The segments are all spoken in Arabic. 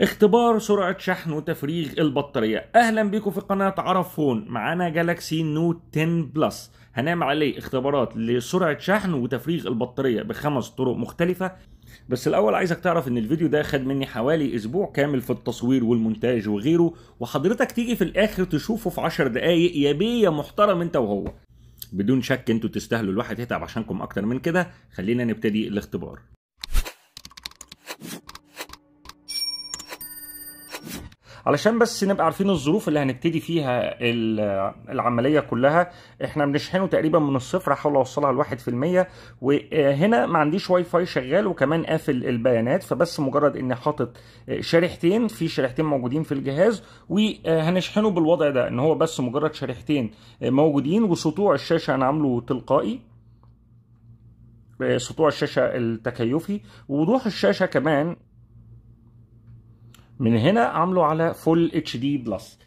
اختبار سرعة شحن وتفريغ البطارية اهلا بيكم في قناة عرف فون معانا جالاكسي نوت 10 بلس هنعمل عليه اختبارات لسرعة شحن وتفريغ البطارية بخمس طرق مختلفة بس الاول عايزك تعرف ان الفيديو ده خد مني حوالي اسبوع كامل في التصوير والمونتاج وغيره وحضرتك تيجي في الاخر تشوفه في 10 دقايق يا بيه يا محترم انت وهو بدون شك انتوا تستاهلوا الواحد يتعب عشانكم اكتر من كده خلينا نبتدي الاختبار علشان بس نبقى عارفين الظروف اللي هنبتدي فيها العمليه كلها احنا بنشحنه تقريبا من الصفر احاول اوصلها ل 1% وهنا ما عنديش واي فاي شغال وكمان قافل البيانات فبس مجرد اني حاطط شريحتين في شريحتين موجودين في الجهاز وهنشحنه بالوضع ده ان هو بس مجرد شريحتين موجودين وسطوع الشاشه انا عامله تلقائي آه، سطوع الشاشه التكيفي ووضوح الشاشه كمان من هنا عامله على فول اتش دي بلس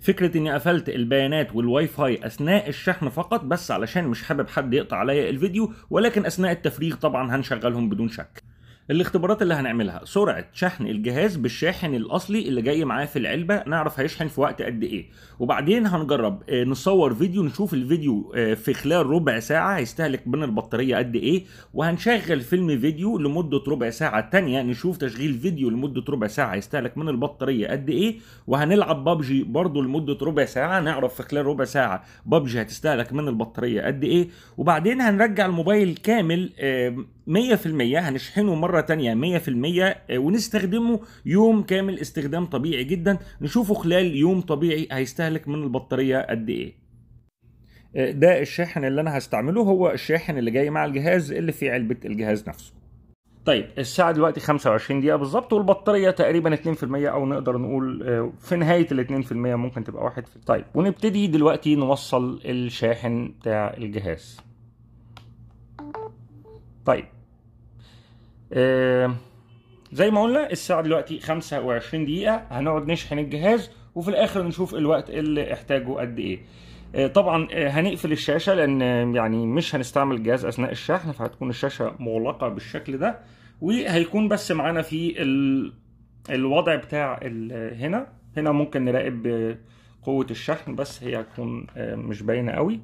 فكره اني قفلت البيانات والواي فاي اثناء الشحن فقط بس علشان مش حابب حد يقطع عليا الفيديو ولكن اثناء التفريغ طبعا هنشغلهم بدون شك الاختبارات اللي هنعملها سرعه شحن الجهاز بالشاحن الاصلي اللي جاي معاه في العلبه نعرف هيشحن في وقت قد ايه وبعدين هنجرب آه، نصور فيديو نشوف الفيديو آه، في خلال ربع ساعه هيستهلك من البطاريه قد ايه وهنشغل فيلم فيديو لمده ربع ساعه تانية نشوف تشغيل فيديو لمده ربع ساعه هيستهلك من البطاريه قد ايه وهنلعب بابجي برضو لمده ربع ساعه نعرف في خلال ربع ساعه بابجي هتستهلك من البطاريه قد ايه وبعدين هنرجع الموبايل كامل 100% آه، هنشحنه مره مرة تانية 100% آه، ونستخدمه يوم كامل استخدام طبيعي جدا نشوفه خلال يوم طبيعي هيستهلك من البطارية قد ايه آه، ده الشاحن اللي انا هستعمله هو الشاحن اللي جاي مع الجهاز اللي في علبة الجهاز نفسه طيب الساعة دلوقتي 25 دقيقة بالظبط والبطارية تقريبا 2% أو نقدر نقول آه، في نهاية ال 2% ممكن تبقى واحد في طيب ونبتدي دلوقتي نوصل الشاحن بتاع الجهاز طيب زي ما قلنا الساعة دلوقتي 25 دقيقة هنقعد نشحن الجهاز وفي الآخر نشوف الوقت اللي احتاجه قد إيه آه، طبعا آه، هنقفل الشاشة لأن يعني مش هنستعمل الجهاز أثناء الشحن فهتكون الشاشة مغلقة بالشكل ده وهيكون بس معانا في الوضع بتاع هنا هنا ممكن نراقب آه، قوة الشحن بس هي هتكون مش باينة قوي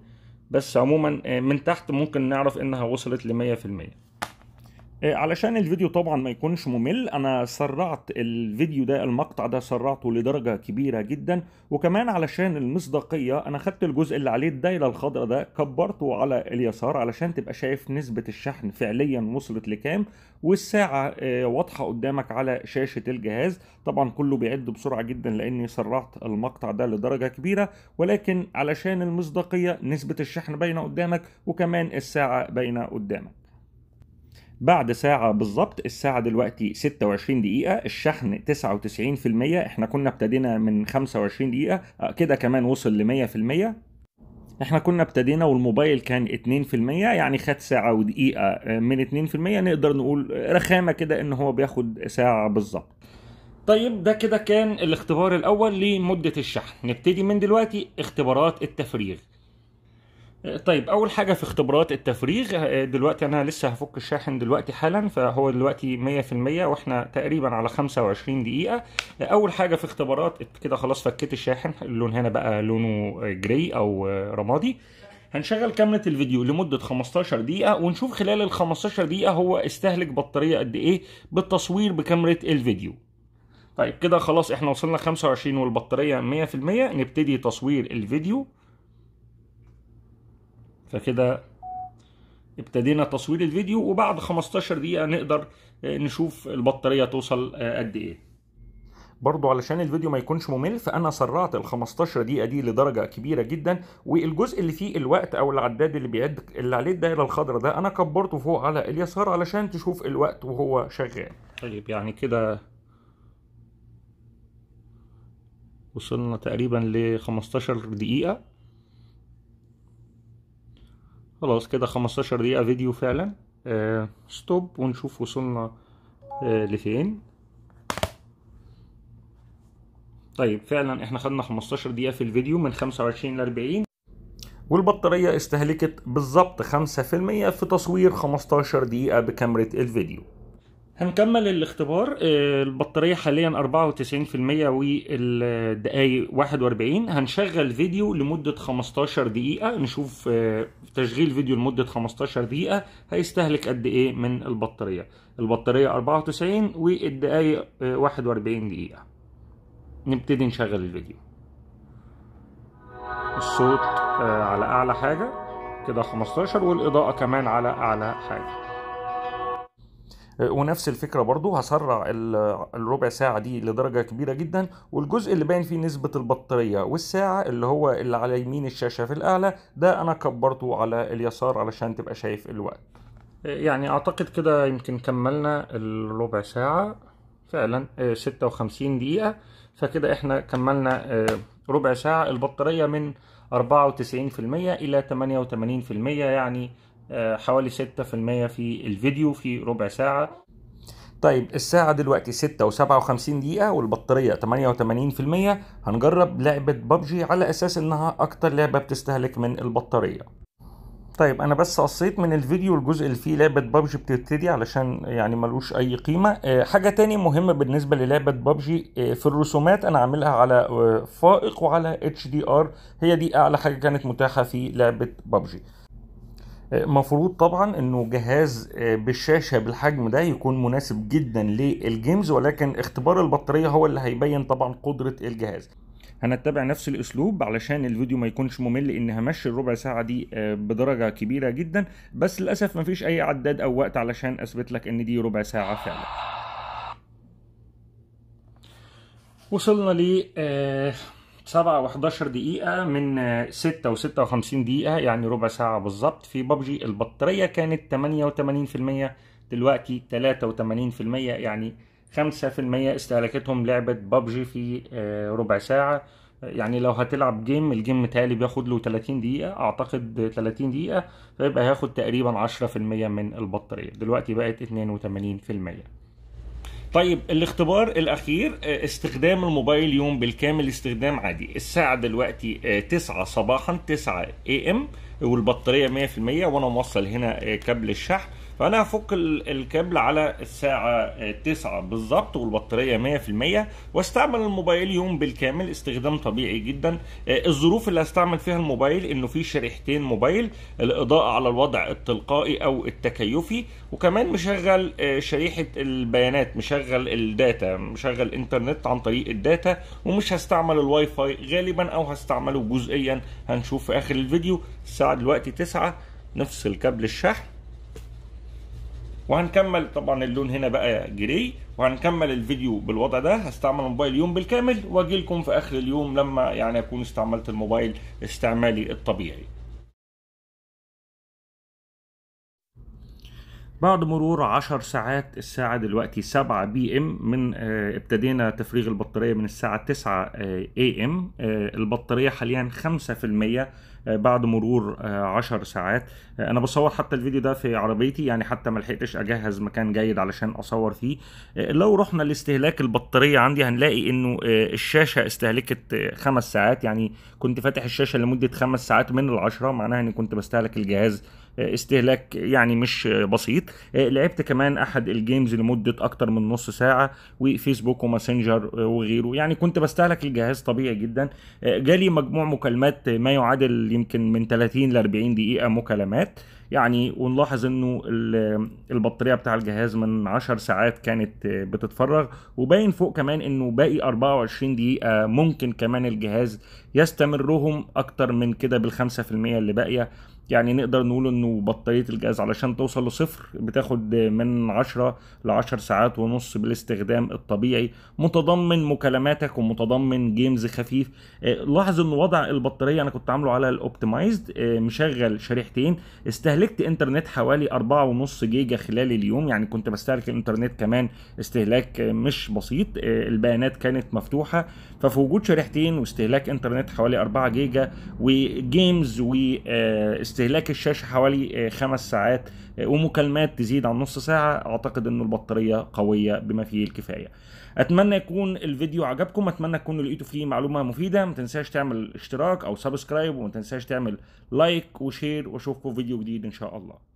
بس عموما من تحت ممكن نعرف انها وصلت لمية في المية آه، علشان الفيديو طبعا ما يكونش ممل انا سرعت الفيديو ده المقطع ده سرعته لدرجه كبيره جدا وكمان علشان المصداقيه انا خدت الجزء اللي عليه الدايره الخضراء ده كبرته على اليسار علشان تبقى شايف نسبه الشحن فعليا وصلت لكام والساعه آه، واضحه قدامك على شاشه الجهاز طبعا كله بيعد بسرعه جدا لاني سرعت المقطع ده لدرجه كبيره ولكن علشان المصداقيه نسبه الشحن باينه قدامك وكمان الساعه باينه قدامك بعد ساعة بالظبط الساعة دلوقتي 26 دقيقة الشحن 99% احنا كنا ابتدينا من 25 دقيقة آه، كده كمان وصل ل 100% احنا كنا ابتدينا والموبايل كان 2% يعني خد ساعة ودقيقة آه، من 2% نقدر نقول رخامة كده ان هو بياخد ساعة بالظبط طيب ده كده كان الاختبار الاول لمدة الشحن نبتدي من دلوقتي اختبارات التفريغ طيب اول حاجه في اختبارات التفريغ آه، دلوقتي انا لسه هفك الشاحن دلوقتي حالا فهو دلوقتي 100% واحنا تقريبا على 25 دقيقه آه، اول حاجه في اختبارات كده خلاص فكيت الشاحن اللون هنا بقى لونه جري آه، او رمادي هنشغل كاميرا الفيديو لمدة 15 دقيقة ونشوف خلال ال 15 دقيقة هو استهلك بطارية قد إيه بالتصوير بكاميرا الفيديو. طيب كده خلاص احنا وصلنا 25 والبطارية 100% نبتدي تصوير الفيديو فكده ابتدينا تصوير الفيديو وبعد 15 دقيقة نقدر آه، نشوف البطارية توصل آه، قد ايه برضو علشان الفيديو ما يكونش ممل فانا سرعت ال 15 دقيقه دي لدرجه كبيره جدا والجزء اللي فيه الوقت او العداد اللي بيعد اللي عليه الدايره الخضراء ده انا كبرته فوق على اليسار علشان تشوف الوقت وهو شغال طيب يعني كده وصلنا تقريبا ل 15 دقيقه خلاص كده 15 دقيقة فيديو فعلا آه ستوب ونشوف وصلنا آه لفين طيب فعلا احنا خدنا 15 دقيقة في الفيديو من 25 ل 40 والبطارية استهلكت بالظبط 5% في تصوير 15 دقيقة بكاميرا الفيديو هنكمل الاختبار آه، البطارية حاليا 94% والدقايق 41 هنشغل فيديو لمدة 15 دقيقة نشوف آه، تشغيل فيديو لمدة 15 دقيقة هيستهلك قد ايه من البطارية البطارية 94 والدقايق 41 آه، دقيقة نبتدي نشغل الفيديو الصوت على اعلى حاجة كده 15 والاضاءة كمان على اعلى حاجة آه، ونفس الفكره برضو هسرع الربع ساعه دي لدرجه كبيره جدا والجزء اللي باين فيه نسبه البطاريه والساعه اللي هو اللي على يمين الشاشه في الاعلى ده انا كبرته على اليسار علشان تبقى شايف الوقت آه، يعني اعتقد كده يمكن كملنا الربع ساعه فعلا 56 آه، دقيقه فكده احنا كملنا ربع ساعه البطاريه من 94% الى 88% يعني آه، حوالي 6% في الفيديو في ربع ساعة طيب الساعة دلوقتي 6 و57 دقيقة والبطارية 88% هنجرب لعبة ببجي على أساس إنها أكتر لعبة بتستهلك من البطارية طيب أنا بس قصيت من الفيديو الجزء اللي فيه لعبة ببجي بتبتدي علشان يعني ملوش أي قيمة آه، حاجة تاني مهمة بالنسبة للعبة ببجي آه، في الرسومات أنا عاملها على فائق وعلى HDR هي دي أعلى حاجة كانت متاحة في لعبة ببجي مفروض طبعا انه جهاز آه، بالشاشه بالحجم ده يكون مناسب جدا للجيمز ولكن اختبار البطاريه هو اللي هيبين طبعا قدره الجهاز هنتبع نفس الاسلوب علشان الفيديو ما يكونش ممل ان همشي الربع ساعه دي آه، بدرجه كبيره جدا بس للاسف مفيش اي عداد او وقت علشان اثبت لك ان دي ربع ساعه فعلا وصلنا ل آه، 7 و11 دقيقة من 6 و56 دقيقة يعني ربع ساعة بالظبط في ببجي البطارية كانت 88% دلوقتي 83% يعني 5% استهلكتهم لعبة ببجي في آه، ربع ساعة يعني لو هتلعب جيم الجيم متهيألي بياخد له 30 دقيقة أعتقد 30 دقيقة فيبقى هياخد تقريبا 10% من البطارية دلوقتي بقت 82% طيب الاختبار الاخير آه، استخدام الموبايل يوم بالكامل استخدام عادي الساعه دلوقتي 9 آه، صباحا 9 اي ام والبطاريه 100% وانا موصل هنا آه، كابل الشحن فانا هفك الكابل على الساعه 9 بالظبط والبطاريه 100% واستعمل الموبايل يوم بالكامل استخدام طبيعي جدا آه، الظروف اللي هستعمل فيها الموبايل انه في شريحتين موبايل الاضاءه على الوضع التلقائي او التكيفي وكمان مشغل آه، شريحه البيانات مشغل الداتا مشغل انترنت عن طريق الداتا ومش هستعمل الواي فاي غالبا او هستعمله جزئيا هنشوف في اخر الفيديو الساعه دلوقتي 9 نفصل كابل الشحن وهنكمل طبعا اللون هنا بقى جري وهنكمل الفيديو بالوضع ده هستعمل الموبايل يوم بالكامل واجي لكم في اخر اليوم لما يعني اكون استعملت الموبايل استعمالي الطبيعي بعد مرور عشر ساعات الساعة دلوقتي 7 بي ام من آه، ابتدينا تفريغ البطارية من الساعة 9 آه، اي ام آه، البطارية حاليا 5% بعد مرور عشر ساعات انا بصور حتى الفيديو ده في عربيتي يعني حتى ما لحقتش اجهز مكان جيد علشان اصور فيه لو رحنا لاستهلاك البطاريه عندي هنلاقي انه الشاشه استهلكت خمس ساعات يعني كنت فاتح الشاشه لمده خمس ساعات من العشره معناها اني كنت بستهلك الجهاز استهلاك يعني مش بسيط آه، لعبت كمان احد الجيمز لمده اكتر من نص ساعه وفيسبوك وماسنجر آه، وغيره يعني كنت بستهلك الجهاز طبيعي جدا آه، جالي مجموع مكالمات ما يعادل يمكن من 30 ل 40 دقيقه مكالمات يعني ونلاحظ انه البطاريه بتاع الجهاز من 10 ساعات كانت بتتفرغ وباين فوق كمان انه باقي 24 دقيقه ممكن كمان الجهاز يستمرهم اكتر من كده بالخمسة في المية اللي باقيه يعني نقدر نقول انه بطاريه الجهاز علشان توصل لصفر بتاخد من 10 ل 10 ساعات ونص بالاستخدام الطبيعي متضمن مكالماتك ومتضمن جيمز خفيف آه، لاحظ ان وضع البطاريه انا كنت عامله على الاوبتمايزد آه، مشغل شريحتين استهلكت انترنت حوالي 4.5 جيجا خلال اليوم يعني كنت بستهلك الانترنت كمان استهلاك مش بسيط آه، البيانات كانت مفتوحه ففي وجود شريحتين واستهلاك انترنت حوالي 4 جيجا وجيمز و استهلاك الشاشه حوالي آه، خمس ساعات آه، ومكالمات تزيد عن نص ساعه اعتقد ان البطاريه قويه بما فيه الكفايه اتمنى يكون الفيديو عجبكم اتمنى تكونوا لقيتوا فيه معلومه مفيده ما تنساش تعمل اشتراك او سبسكرايب وما تنساش تعمل لايك وشير واشوفكم في فيديو جديد ان شاء الله